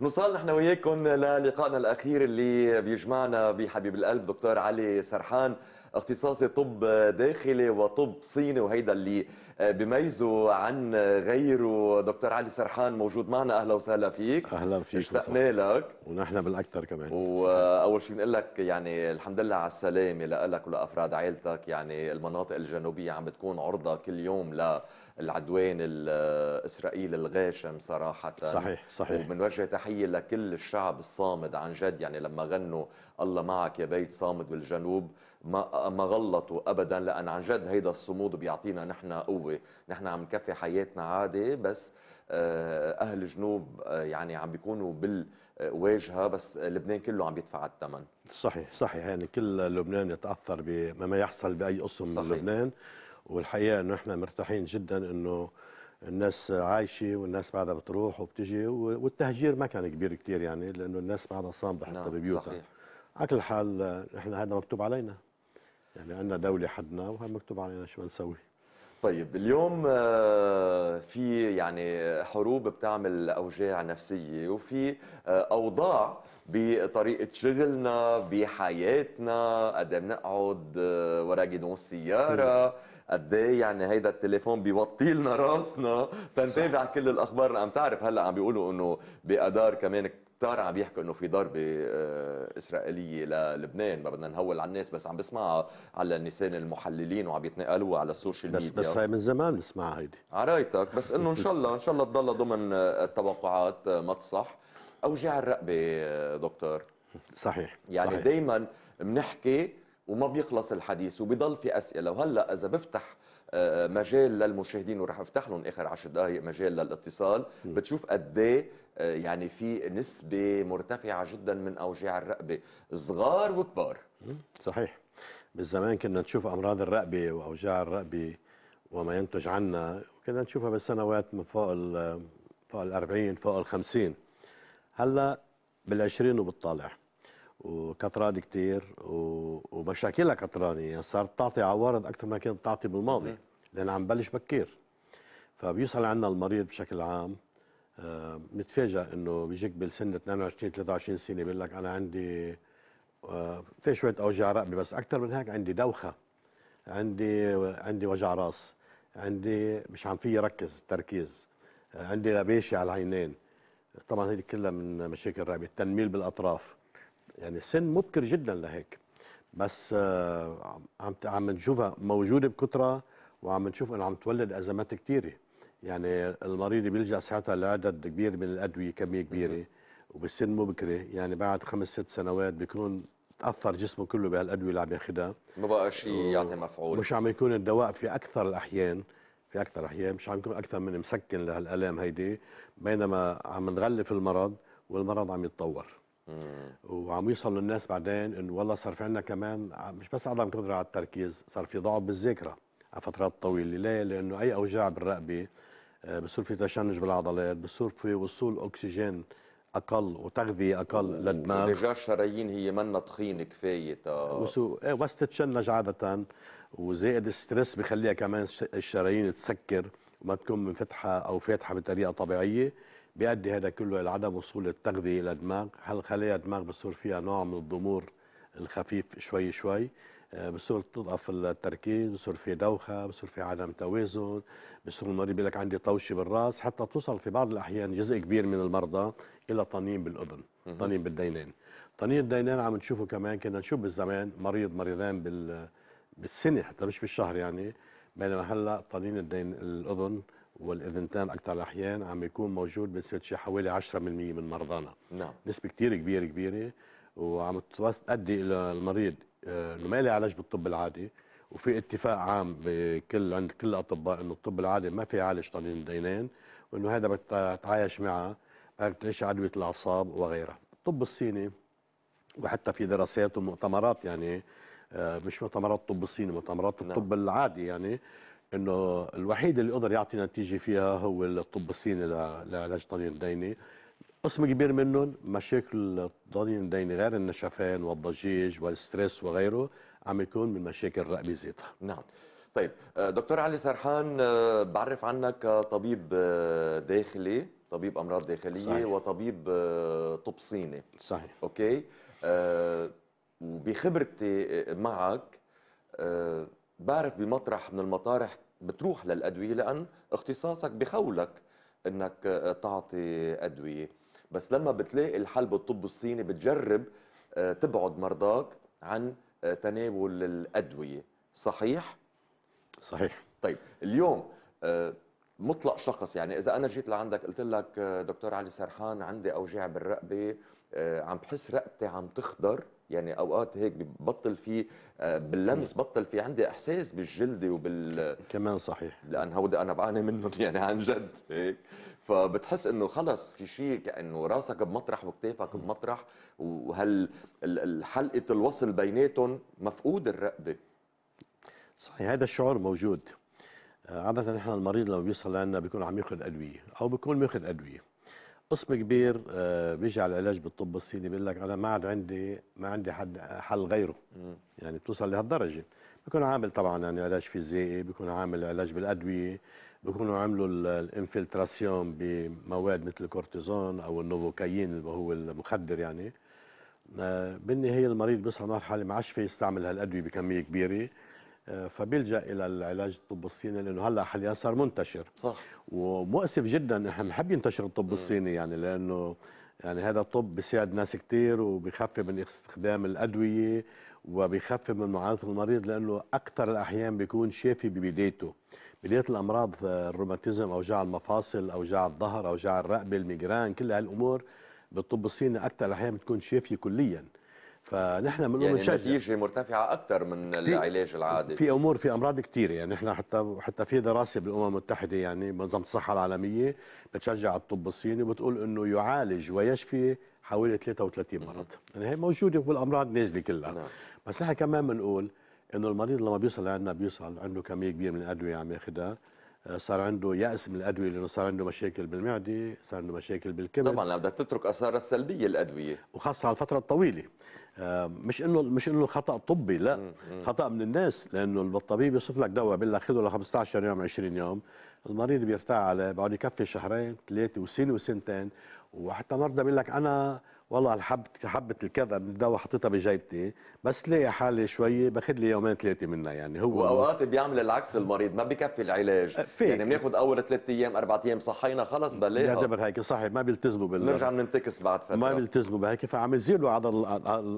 نوصل نحن وياكم للقائنا الاخير اللي بيجمعنا بحبيب القلب دكتور علي سرحان اختصاصي طب داخلي وطب صيني وهيدا اللي آه، بيميزه عن غيره دكتور علي سرحان موجود معنا اهلا وسهلا فيك اهلا فيك اشتقنا لك ونحن بالاكثر كمان واول شيء بنقول لك يعني الحمد لله على السلامه لك ولافراد عائلتك يعني المناطق الجنوبيه عم بتكون عرضه كل يوم للعدوان الاسرائيلي آه، الغاشم صراحه صحيح صحيح وبنوجه تحيه لكل الشعب الصامد عن جد يعني لما غنوا الله معك يا بيت صامد بالجنوب ما ما غلطوا ابدا لان عن جد هيدا الصمود بيعطينا نحن قوه نحن عم نكفي حياتنا عادي بس آه، اهل الجنوب آه، يعني عم بيكونوا بالواجهه بس لبنان كله عم يدفع الثمن صحيح صحيح يعني كل لبنان يتاثر بما يحصل باي قسم صحيح. من لبنان والحقيقه انه احنا مرتاحين جدا انه الناس عايشه والناس بعدها بتروح وبتجي والتهجير ما كان كبير كثير يعني لانه الناس بعدها صامده حتى نعم ببيوتها صحيح على كل حال احنا هذا مكتوب علينا يعني عندنا دولة حدنا وها مكتوب علينا شو نسوي طيب اليوم آه، في يعني حروب بتعمل اوجاع نفسيه وفي آه، اوضاع بطريقه شغلنا بحياتنا قد إيه بنقعد آه، ورا جدون السياره قد ايه يعني هيدا التليفون بيوطي لنا راسنا تنتابع كل الاخبار عم تعرف هلا عم بيقولوا انه بادار كمان طارق عم يحكي انه في ضربه آه، اسرائيليه للبنان ما بدنا نهول على الناس بس عم بسمعها على نسان المحللين وعم يتنقلوا على السوشيال ميديا بس بس هاي من زمان بنسمعها هيدي عرايتك بس انه ان شاء الله ان شاء الله تضلها ضمن التوقعات آه، ما تصح اوجاع الرقبه آه، دكتور صحيح يعني دائما بنحكي وما بيخلص الحديث وبضل في اسئله وهلا اذا بفتح آه، مجال للمشاهدين ورح افتح لهم اخر 10 دقائق مجال للاتصال بتشوف قد إيه، آه، يعني في نسبه مرتفعه جدا من اوجاع الرقبه صغار وكبار صحيح بالزمان كنا نشوف امراض الرقبه واوجاع الرقبه وما ينتج عنها كنا نشوفها بالسنوات من فوق ال فوق ال 40 فوق ال 50 هلا بال20 وبتطالع وكتران كثير ومشاكلها كترانية يعني صارت تعطي عوارض اكثر ما كانت تعطي بالماضي لان عم بلش بكير فبيوصل عندنا المريض بشكل عام آه، متفاجئ انه بيجيك بالسن 22 23 سنه بيقول لك انا عندي آه، في شويه اوجاع رقبه بس اكثر من هيك عندي دوخه عندي عندي وجع راس عندي مش عم فيي ركز تركيز عندي ربيشه على العينين طبعا هذه كلها من مشاكل الرقبه التنميل بالاطراف يعني سن مبكر جدا لهيك بس آه، عم عم نشوفها موجوده بكثره وعم نشوف انه عم تولد ازمات كثيره يعني المريض بيلجا ساعتها لعدد كبير من الادويه كميه كبيره وبالسن مبكره يعني بعد خمس ست سنوات بيكون تاثر جسمه كله بهالادويه اللي عم ياخذها ما بقى شيء يعطي مفعول مش عم يكون الدواء في اكثر الاحيان في اكثر الاحيان مش عم يكون اكثر من مسكن لهالالام هيدي بينما عم نغلف المرض والمرض عم يتطور وعم يوصل للناس بعدين انه والله صار في عندنا كمان مش بس عدم قدره على التركيز صار في ضعف بالذاكره على فترات طويله ليه؟ لانه اي اوجاع بالرقبه آه، بصير في تشنج بالعضلات بصير في وصول اكسجين اقل وتغذيه اقل للدماغ وديجا الشرايين هي منا تخينه كفايه إيه، بس تتشنج عاده وزائد الستريس بخليها كمان الشرايين تسكر وما تكون منفتحه او فاتحه بطريقه طبيعيه بيؤدي هذا كله الى عدم وصول التغذيه الى الدماغ، خلايا الدماغ بصير فيها نوع من الضمور الخفيف شوي شوي بصير تضعف التركيز بصير في دوخه بصير في عدم توازن بصير المريض بيقول لك عندي طوشه بالراس حتى توصل في بعض الاحيان جزء كبير من المرضى الى طنين بالاذن طنين بالدينين طنين الدينين عم نشوفه كمان كنا نشوف بالزمان مريض مريضين بال بالسنه حتى مش بالشهر يعني بينما هلا طنين الدين الاذن والاذنتان اكثر الاحيان عم يكون موجود بنسبه شي حوالي 10% من مرضانا نعم نسبه كثير كبيره كبيره وعم تؤدي الى المريض آه، انه ما لها علاج بالطب العادي وفي اتفاق عام بكل عند كل الاطباء انه الطب العادي ما في يعالج طنين الدينين وانه هذا بتعايش معه بدك تعيش عدوى الاعصاب وغيرها الطب الصيني وحتى في دراسات ومؤتمرات يعني آه، مش مؤتمرات الطب الصيني مؤتمرات نعم. الطب نعم. العادي يعني انه الوحيد اللي قدر يعطي نتيجه فيها هو الطب الصيني لعلاج طنين الديني قسم كبير منهم مشاكل دين غير النشفان والضجيج والستريس وغيره عم يكون من مشاكل الرقبه ذاتها نعم طيب آه، دكتور علي سرحان آه، بعرف عنك طبيب آه، داخلي طبيب امراض داخليه صحيح. وطبيب طب صيني صحيح اوكي وبخبرتي معك بعرف بمطرح من المطارح بتروح للادويه لان اختصاصك بخولك انك تعطي ادويه بس لما بتلاقي الحل بالطب الصيني بتجرب آه، تبعد مرضاك عن آه، تناول الادويه صحيح صحيح طيب اليوم آه، مطلق شخص يعني اذا انا جيت لعندك قلت لك دكتور علي سرحان عندي اوجاع بالرقبه عم بحس رقبتي عم تخضر يعني اوقات هيك ببطل في باللمس بطل في عندي احساس بالجلد وبال كمان صحيح لان هودي انا بعاني منهم يعني عن جد هيك فبتحس انه خلص في شيء كانه راسك بمطرح وكتافك بمطرح وهل حلقه الوصل بيناتهم مفقود الرقبه صحيح هذا الشعور موجود آه، عادة نحن المريض لما بيوصل لعنا بيكون عم ياخذ ادوية او بيكون ماخذ ادوية قسم كبير آه، بيجي على العلاج بالطب الصيني بيقول لك انا ما عاد عندي ما عندي حد حل غيره يعني بتوصل لهالدرجة بيكون عامل طبعا يعني علاج فيزيائي بيكون عامل علاج بالادوية بكونوا عملوا الانفلتراسيون بمواد مثل الكورتيزون او النوفوكايين اللي هو المخدر يعني آه، بالنهايه المريض بيصل مرحله ما عادش في يستعمل هالادويه بكميه كبيره آه، فبيلجا الى العلاج الطب الصيني لانه هلا حاليا صار منتشر صح ومؤسف جدا احنا بنحب ينتشر الطب الصيني يعني لانه يعني هذا الطب بيساعد ناس كثير وبخفف من استخدام الادويه وبخفف من معاناه المريض لانه اكثر الاحيان بيكون شافي ببدايته بدايه الامراض آه، الروماتيزم اوجاع المفاصل اوجاع الظهر اوجاع الرقبه الميجران كل هالامور بالطب الصيني اكثر أحيانا بتكون شافيه كليا فنحن بنقول يعني النتيجه مرتفعه اكثر من العلاج العادي في امور في امراض كثيره يعني نحن حتى حتى في دراسه بالامم المتحده يعني منظمه الصحه العالميه بتشجع الطب الصيني وبتقول انه يعالج ويشفي حوالي 33 مرض يعني هي موجوده والامراض نازله كلها نعم. بس نحن كمان بنقول انه المريض لما بيوصل لعندنا بيوصل عنده كميه كبيره من الادويه عم ياخذها آه، صار عنده يأس من الأدوية لأنه صار عنده مشاكل بالمعدة صار عنده مشاكل بالكبد طبعا بدها تترك أثارها السلبية الأدوية وخاصة على الفترة الطويلة آه، مش انه مش انه خطا طبي لا خطا من الناس لانه الطبيب يوصف لك دواء بيقول لك خذه ل 15 يوم 20 يوم المريض بيرتاح عليه بيقعد يكفي شهرين ثلاثه وسنه وسنتين وحتى مرضى بيقول لك انا والله حبت حبه الكذا الدواء حطيتها بجيبتي بس لي حالي شوي باخذ لي يومين ثلاثه منها يعني هو واوقات بيعمل العكس المريض ما بكفي العلاج أه، فيك. يعني بناخذ اول ثلاث ايام اربع ايام صحينا خلص بلاها يعتبر هيك صحيح ما بيلتزموا بال بنرجع بننتكس بعد فتره ما بيلتزموا بهيك فعم يزيلوا عدد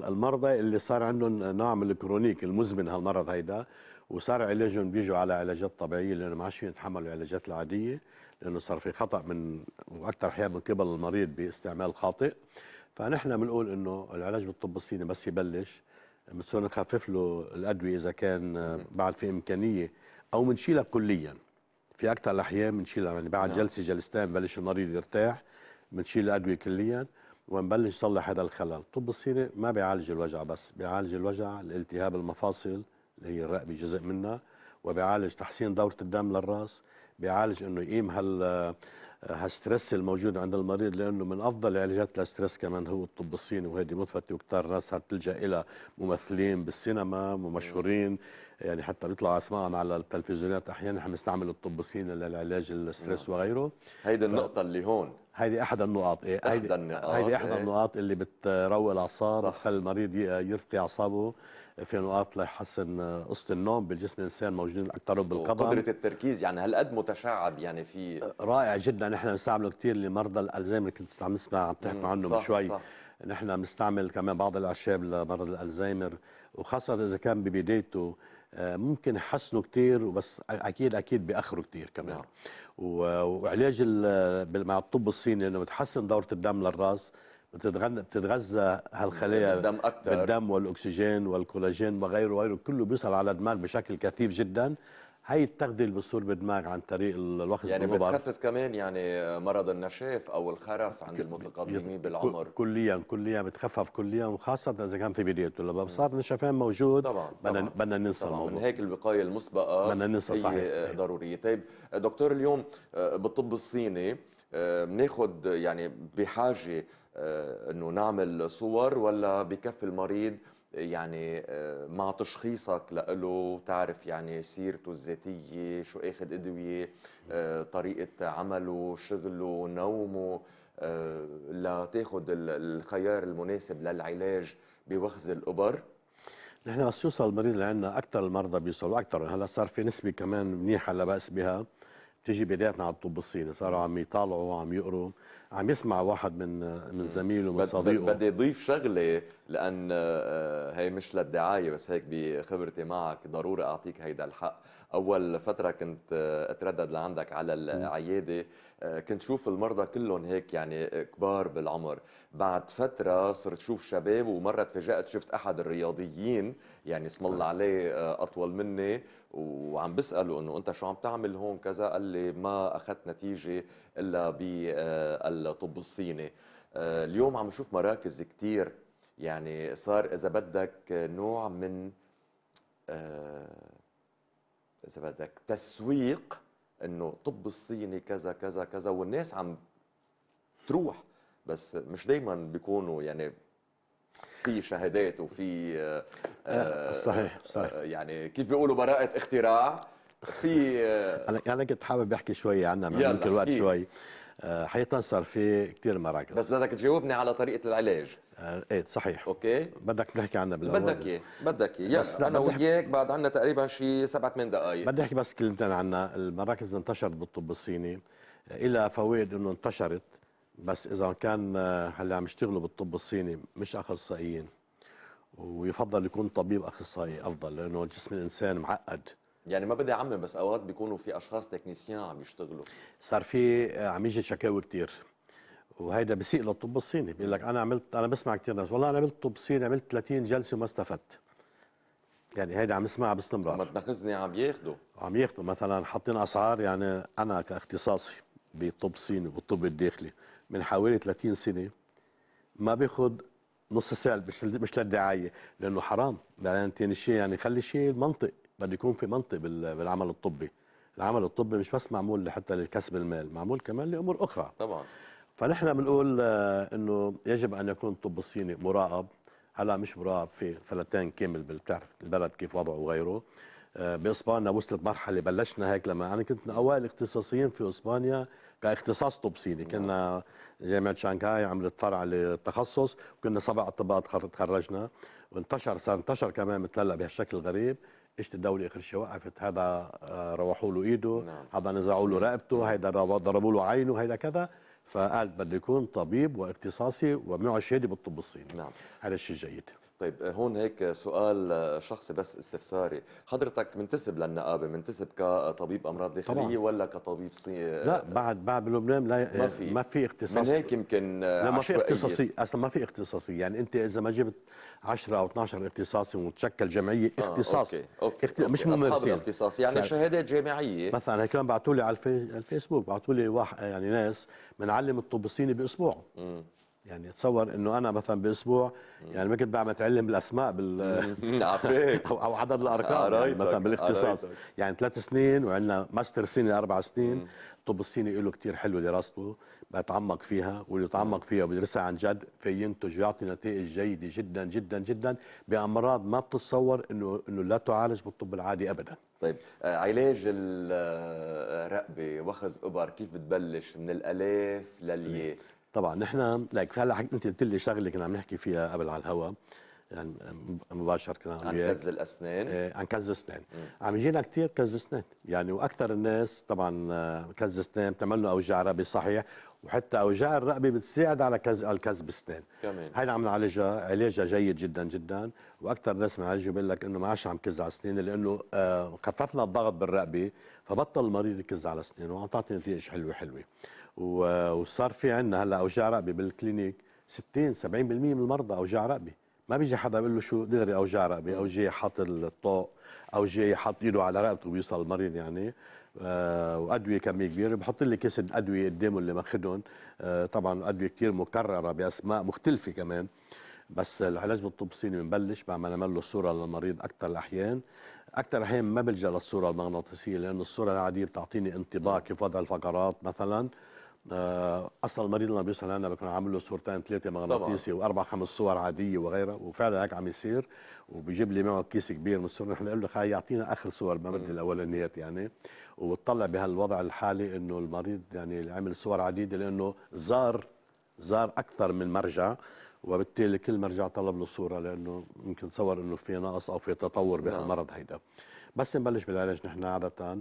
المرضى اللي صار عندهم نوع من الكرونيك المزمن هالمرض هيدا وصار علاجهم بيجوا على علاجات طبيعيه لانه ما عادش يتحملوا العلاجات العاديه لانه صار في خطا من واكثر احيانا من قبل المريض باستعمال خاطئ فنحن بنقول انه العلاج بالطب الصيني بس يبلش بتصير نخفف له الادويه اذا كان آه، بعد في امكانيه او بنشيلها كليا في اكثر الاحيان بنشيلها يعني بعد نعم. جلسه جلستين بلش المريض يرتاح بنشيل الادويه كليا ونبلش نصلح هذا الخلل الطب الصيني ما بيعالج الوجع بس بيعالج الوجع الالتهاب المفاصل اللي هي الرقبه جزء منها وبيعالج تحسين دوره الدم للراس بيعالج انه يقيم هال هالستريس الموجود عند المريض لانه من افضل علاجات للستريس كمان هو الطب الصيني وهيدي مثبته وكثار ناس صارت تلجا الى ممثلين بالسينما ومشهورين يعني حتى بيطلعوا اسمائهم على التلفزيونات احيانا نحن بنستعمل الطب الصيني للعلاج الستريس نعم. وغيره هيدي النقطه اللي هون هيدي احد النقاط ايه هيدي احد النقاط هيدي احد إيه. النقاط اللي بتروق الاعصاب بتخلي المريض يرثقي اعصابه في نقاط ليحسن قصه النوم بالجسم الانسان موجودين اكثر بالقدم قدره التركيز يعني هالقد متشعب يعني في رائع جدا نحن بنستعمله كثير لمرضى اللي كنت عم نسمع عم تحكوا عنه من شوي صح. نحن بنستعمل كمان بعض الاعشاب لمرض الالزهايمر وخاصه اذا كان ببدايته آه، ممكن يحسنوا كثير بس اكيد اكيد باخره كثير كمان نعم. وعلاج مع الطب الصيني انه بتحسن دوره الدم للراس بتتغنى بتتغذى هالخلايا بالدم يعني اكثر بالدم والاكسجين والكولاجين وغيره وغيره كله بيصل على الدماغ بشكل كثيف جدا هي التغذيه اللي بتصير بالدماغ عن طريق الوخز يعني بتخفف كمان يعني مرض النشاف او الخرف عند المتقدمين بالعمر كليا كليا بتخفف كليا وخاصه اذا كان في بدايته لما صار النشفان موجود طبعا بدنا بدنا ننسى طبعاً الموضوع من هيك الوقايه المسبقه بدنا ننسى صحيح ضروريه طيب دكتور اليوم آه، بالطب الصيني آه، بناخد يعني بحاجه آه، انه نعمل صور ولا بكفي المريض يعني آه، مع تشخيصك له تعرف يعني سيرته الذاتيه شو اخذ ادويه طريقه عمله شغله نومه لتاخذ الخيار المناسب للعلاج بوخز الابر نحن بس يوصل المريض لعنا اكثر المرضى بيوصلوا اكثر هلا صار في نسبه كمان منيحه لا باس بها بتيجي بدايتنا على الطب الصيني صاروا عم يطالعوا وعم يقروا عم يسمع واحد من من زميله من صديقه بدي اضيف شغله لان آه، هي مش للدعايه بس هيك بخبرتي معك ضروري اعطيك هيدا الحق اول فتره كنت آه، اتردد لعندك على العياده آه، كنت شوف المرضى كلهم هيك يعني كبار بالعمر بعد فتره صرت شوف شباب ومره تفاجات شفت احد الرياضيين يعني اسم الله عليه اطول مني وعم بساله انه انت شو عم تعمل هون كذا قال لي ما اخذت نتيجه الا بال الطب الصيني آه، اليوم عم نشوف مراكز كثير يعني صار اذا بدك نوع من آه، اذا بدك تسويق انه الطب الصيني كذا كذا كذا والناس عم تروح بس مش دائما بيكونوا يعني في شهادات وفي آه، صحيح صحيح يعني كيف بيقولوا براءة اختراع في انا كنت حابب احكي شوي عنها من الوقت شوي آه، حيتنشر في كثير مراكز بس بدك تجاوبني على طريقه العلاج آه، ايه صحيح اوكي بدك نحكي عنها بالاول بدك اياه بدك اياه انا وياك بعد عنا تقريبا شيء سبع ثمان دقائق بدي احكي بس كلمتين عنها المراكز انتشرت بالطب الصيني إلى فوائد انه انتشرت بس اذا كان آه، هلا عم يشتغلوا بالطب الصيني مش اخصائيين ويفضل يكون طبيب اخصائي افضل لانه جسم الانسان معقد يعني ما بدي اعمم بس اوقات بيكونوا في اشخاص تكنيسيان عم يشتغلوا صار في آه، عم يجي شكاوي كثير وهيدا بسيء للطب الصيني بيقول لك انا عملت انا بسمع كثير ناس والله انا عملت طب صيني عملت 30 جلسه وما استفدت يعني هيدا عم نسمعها باستمرار ما تنخزني عم ياخذوا عم ياخذوا مثلا حاطين اسعار يعني انا كاختصاصي بالطب الصيني وبالطب الداخلي من حوالي 30 سنه ما باخذ نص سعر مش مش للدعايه لانه حرام بعدين يعني ثاني شيء يعني خلي شيء المنطق بده يكون في منطق بالعمل الطبي العمل الطبي مش بس معمول حتى لكسب المال معمول كمان لامور اخرى طبعا فنحن بنقول آه، انه يجب ان يكون الطب الصيني مراقب هلا مش مراقب في فلتان كامل بتعرف البلد كيف وضعه وغيره آه، باسبانيا وصلت مرحله بلشنا هيك لما انا كنت من اوائل الاختصاصيين في اسبانيا كاختصاص طب صيني كنا جامعه شانغهاي عملت فرع للتخصص وكنا سبع اطباء تخرجنا وانتشر صار انتشر كمان مثل هلا بهالشكل الغريب اجت الدوله اخر شيء وقفت هذا آه، روحوا له ايده نعم. هذا نزعوا له رقبته نعم. هذا ضربوا له عينه هذا كذا فقال بده يكون طبيب واختصاصي ومعه شهاده بالطب الصيني نعم هذا الشيء جيد طيب هون هيك سؤال آه، شخصي بس استفساري حضرتك منتسب للنقابه منتسب كطبيب امراض داخليه طبعا. ولا كطبيب صي... لا بعد بعد بلبنان لا ما آه، في ما في اختصاص من هيك يمكن آه، لا ما في اختصاصي اصلا ما في اختصاصي يعني انت اذا ما جبت 10 او 12 اختصاصي وتشكل جمعيه اختصاص آه، اوكي اوكي, اخت... أوكي. مش ممارسين اصحاب الاختصاص يعني ف... شهادات جامعيه مثلا هيك بعثوا لي على الفيسبوك بعثوا لي واحد يعني ناس بنعلم الطب الصيني باسبوع مم. يعني تصور انه انا مثلا باسبوع يعني ما كنت بعمل اتعلم بالاسماء بال او عدد الارقام يعني مثلا بالاختصاص يعني ثلاث سنين وعندنا ماستر سنة اربع سنين الطب الصيني له كثير حلو دراسته بتعمق فيها واللي يتعمق فيها وبيدرسها عن جد فينتج ويعطي نتائج جيده جدا جدا جدا بامراض ما بتتصور انه انه لا تعالج بالطب العادي ابدا طيب آه، علاج الرقبه آه، وخز ابر كيف بتبلش من الالاف للياء طبعا نحن لك هلا انت قلت لي شغله كنا عم نحكي فيها قبل على الهواء يعني مباشر كنا إيه، عن كز الاسنان آه عن كز الاسنان عم يجينا كثير كز اسنان يعني واكثر الناس طبعا آه، كز اسنان بتعمل له اوجاع رقبه صحيح وحتى اوجاع الرقبه بتساعد على كز الكز بسنان كمان هيدا عم نعالجها علاجها جيد جدا جدا واكثر ناس بنعالجها بيقول لك انه ما عادش عم كز على اسناني لانه آه، خففنا الضغط بالرقبه فبطل المريض يكز على اسنانه وعم تعطي نتائج حلوه حلوه آه، وصار في عندنا هلا اوجاع رقبه بالكلينيك 60 70% من المرضى اوجاع رقبه ما بيجي حدا بيقول له شو دغري او رقبه او جاي حاط الطوق او جاي حاط ايده على رقبته بيوصل المريض يعني آه وادويه كميه كبيره بحط لي كيس ادويه قدامه اللي ماخذهم آه طبعا ادويه كثير مكرره باسماء مختلفه كمان بس العلاج بالطب الصيني بنبلش بعد ما نعمل له صوره للمريض اكثر الاحيان اكثر الاحيان ما بلجا للصوره المغناطيسيه لانه الصوره العاديه بتعطيني انطباع كيف وضع الفقرات مثلا آه، اصلا المريض لما بيوصل لنا بكون عامل له صورتين ثلاثه مغناطيسي واربع خمس صور عاديه وغيرها وفعلا هيك عم يصير وبيجيب لي معه كيس كبير من الصور نحن نقول له خلي يعطينا اخر صور بدي الاولانيات يعني وبتطلع بهالوضع الحالي انه المريض يعني عمل صور عديده لانه زار زار اكثر من مرجع وبالتالي كل مرجع طلب له صوره لانه يمكن تصور انه في نقص او في تطور نعم. بهالمرض هيدا بس نبلش بالعلاج نحن عاده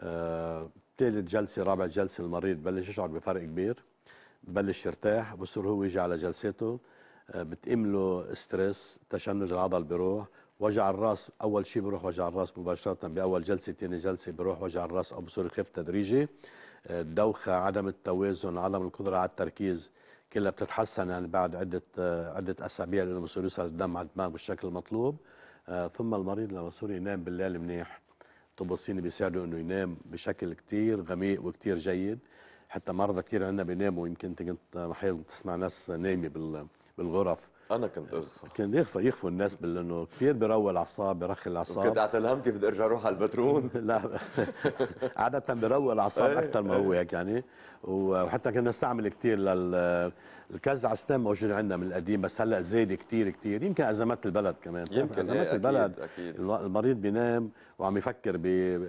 آه، ثالث جلسه رابع جلسه المريض بلش يشعر بفرق كبير بلش يرتاح بصير هو يجي على جلساته آه، بتقيم له ستريس تشنج العضل بيروح وجع الراس اول شيء بروح وجع الراس مباشره باول جلسه ثاني جلسه بروح وجع الراس او بصير يخف تدريجي آه، الدوخه عدم التوازن عدم القدره على التركيز كلها بتتحسن يعني بعد عده آه، عده اسابيع لانه بصير يوصل الدم على الدماغ بالشكل المطلوب ثم المريض لما بصير ينام بالليل منيح طب الصيني بيساعده انه ينام بشكل كتير غميق وكتير جيد حتى مرضى كتير عندنا بيناموا يمكن انت كنت احيانا تسمع ناس نايمه بالغرف انا كنت اغفى كنت يغفى يغفوا الناس لانه كثير بيروق الاعصاب بيرخي الاعصاب كنت اعتلهم كيف بدي ارجع اروح على البترون لا عاده بيروق الاعصاب إيه. اكثر ما هو هيك يعني وحتى كنا نستعمل كثير لل الكز على السنان موجود عندنا من القديم بس هلا زاد كثير كثير يمكن ازمات البلد كمان يمكن ازمات إيه البلد أكيد أكيد. المريض بينام وعم يفكر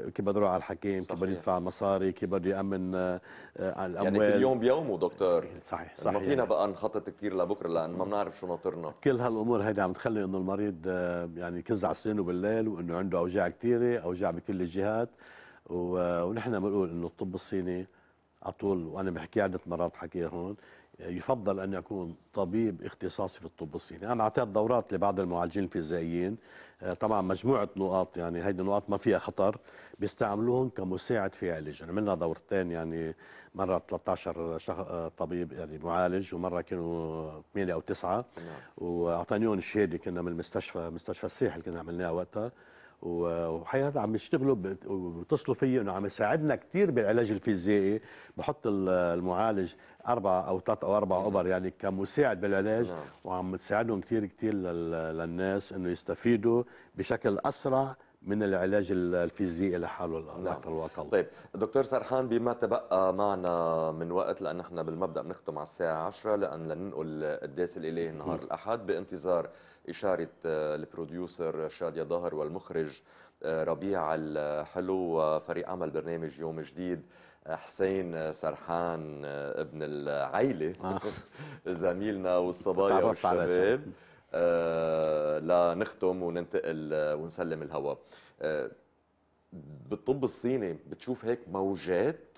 كيف بده على الحكيم كيف بده يدفع مصاري كيف بده يامن آه، الاموال يعني كل يوم بيومه دكتور صحيح صحيح ما فينا يعني. بقى نخطط كثير لبكره لان ما بنعرف شو ناطرنا كل هالامور هيدي عم تخلي انه المريض آه، يعني يكز على سنانه بالليل وانه عنده اوجاع كثيره اوجاع بكل الجهات ونحن بنقول انه الطب الصيني على طول وانا بحكي عده مرات حكيها هون يفضل أن يكون طبيب اختصاصي في الطب الصيني أنا أعطيت دورات لبعض المعالجين الفيزيائيين آه، طبعا مجموعة نقاط يعني هيدي النقاط ما فيها خطر بيستعملوهم كمساعد في علاج عملنا دورتين يعني مرة 13 آه، طبيب يعني معالج ومرة كانوا 8 أو 9 نعم. وأعطانيهم الشهادة كنا من المستشفى مستشفى الساحل كنا عملناها وقتها وحقيقه عم يشتغلوا وبيتصلوا فيي انه عم يساعدنا كثير بالعلاج الفيزيائي بحط المعالج اربع او ثلاث او اربع اوبر يعني كمساعد بالعلاج نعم. وعم تساعدهم كثير كثير للناس انه يستفيدوا بشكل اسرع من العلاج الفيزيائي لحاله الاكثر نعم. واقل طيب دكتور سرحان بما تبقى معنا من وقت لان احنا بالمبدا بنختم على الساعه 10 لان لننقل قداس اليه نهار الاحد بانتظار اشاره آه، البروديوسر شاديه ظهر والمخرج آه، ربيع الحلو وفريق عمل برنامج يوم جديد آه، حسين سرحان ابن العيله زميلنا والصبايا والشباب آه، لنختم وننتقل آه، ونسلم الهواء آه، بالطب الصيني بتشوف هيك موجات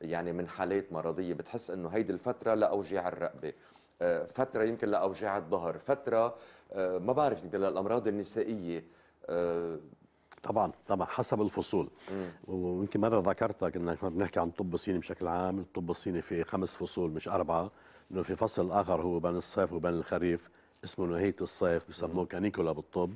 يعني من حالات مرضية بتحس أنه هيدي الفترة لأوجاع الرقبة فترة يمكن لأوجاع الظهر فترة ما بعرف يمكن للأمراض النسائية طبعا طبعا حسب الفصول ويمكن مره ذكرتك انك بنحكي عن الطب الصيني بشكل عام الطب الصيني في خمس فصول مش اربعه انه في فصل اخر هو بين الصيف وبين الخريف اسمه نهايه الصيف بسموه كانيكولا بالطب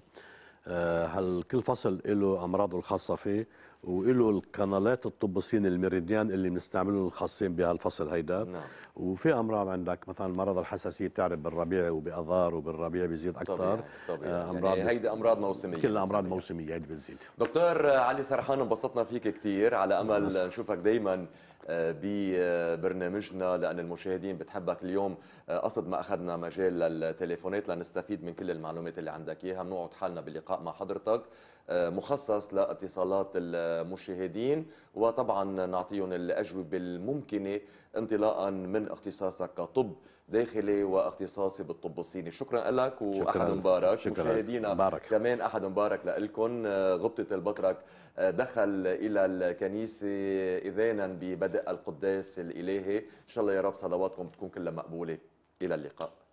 آه، هل كل فصل له امراضه الخاصه فيه وله القنالات الطبسين الميريديان اللي بنستعملهم الخاصين بهالفصل هيدا نعم. وفي امراض عندك مثلا مرض الحساسيه بتعرف بالربيع وباذار وبالربيع بيزيد اكثر طبيعي. طبيعي. آه، يعني امراض يعني هيدي امراض موسميه كل امراض موسميه هيدي بتزيد دكتور علي سرحان انبسطنا فيك كثير على امل نشوفك نعم، نعم. دائما آه، ببرنامجنا لأن المشاهدين بتحبك اليوم آه، قصد ما أخذنا مجال للتليفونات لنستفيد من كل المعلومات اللي عندك إياها بنقعد حالنا بلقاء مع حضرتك آه، مخصص لاتصالات المشاهدين وطبعا نعطيهم الأجوبة الممكنة انطلاقا من اختصاصك كطب داخلي واختصاصي بالطب الصيني شكرا لك واحد مبارك شكرا مشاهدينا مبارك. كمان احد مبارك لكم غبطة البطرك آه، دخل الى الكنيسة اذانا ببدء القداس الالهي ان شاء الله يا رب صلواتكم تكون كلها مقبولة الى اللقاء